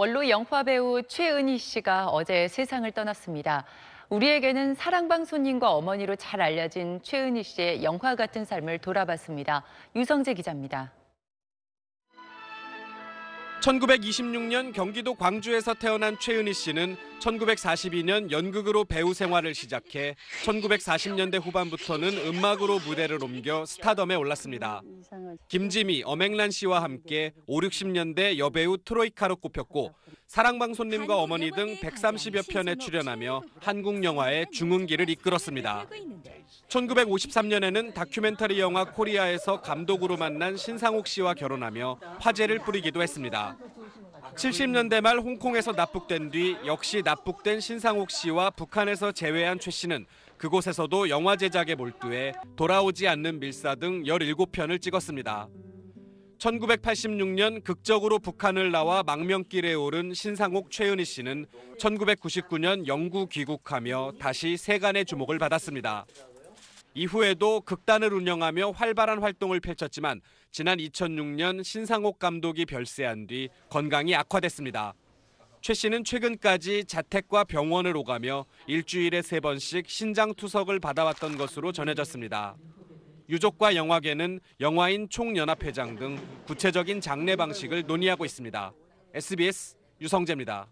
원로 영화 배우 최은희 씨가 어제 세상을 떠났습니다. 우리에게는 사랑방 손님과 어머니로 잘 알려진 최은희 씨의 영화 같은 삶을 돌아봤습니다. 유성재 기자입니다. 1926년 경기도 광주에서 태어난 최은희 씨는 1942년 연극으로 배우 생활을 시작해 1940년대 후반부터는 음악으로 무대를 옮겨 스타덤에 올랐습니다. 김지미, 엄앵란 씨와 함께 5, 60년대 여배우 트로이카로 꼽혔고 사랑방 손님과 어머니 등 130여 편에 출연하며 한국 영화의 중흥기를 이끌었습니다. 1953년에는 다큐멘터리 영화 코리아에서 감독으로 만난 신상옥 씨와 결혼하며 화제를 뿌리기도 했습니다. 70년대 말 홍콩에서 납북된 뒤 역시 납북된 신상옥 씨와 북한에서 재회한 최 씨는 그곳에서도 영화 제작에 몰두해 돌아오지 않는 밀사 등 17편을 찍었습니다. 1986년 극적으로 북한을 나와 망명길에 오른 신상옥 최은희 씨는 1999년 영구 귀국하며 다시 세간의 주목을 받았습니다. 이후에도 극단을 운영하며 활발한 활동을 펼쳤지만 지난 2006년 신상옥 감독이 별세한 뒤 건강이 악화됐습니다. 최 씨는 최근까지 자택과 병원을 오가며 일주일에 세 번씩 신장 투석을 받아왔던 것으로 전해졌습니다. 유족과 영화계는 영화인 총연합회장 등 구체적인 장례 방식을 논의하고 있습니다. SBS 유성재입니다.